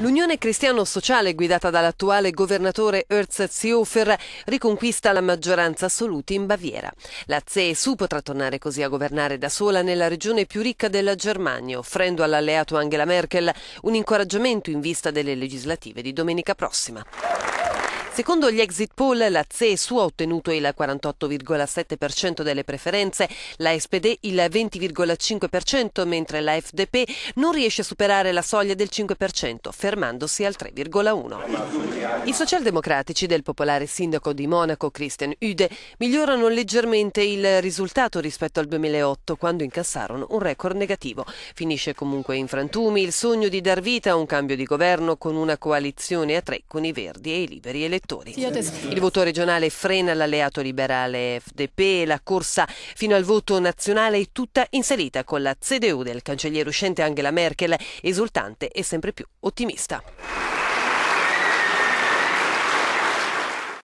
L'Unione Cristiano-Sociale guidata dall'attuale governatore Ernst Seehofer riconquista la maggioranza assoluta in Baviera. La CSU potrà tornare così a governare da sola nella regione più ricca della Germania, offrendo all'alleato Angela Merkel un incoraggiamento in vista delle legislative di domenica prossima. Secondo gli exit poll, la CSU ha ottenuto il 48,7% delle preferenze, la SPD il 20,5%, mentre la FDP non riesce a superare la soglia del 5%, fermandosi al 3,1%. I socialdemocratici del popolare sindaco di Monaco, Christian Ude, migliorano leggermente il risultato rispetto al 2008, quando incassarono un record negativo. Finisce comunque in frantumi il sogno di dar vita a un cambio di governo con una coalizione a tre con i Verdi e i Liberi Elettori elettori. Il voto regionale frena l'alleato liberale FDP, la corsa fino al voto nazionale è tutta in salita con la CDU del cancelliere uscente Angela Merkel, esultante e sempre più ottimista.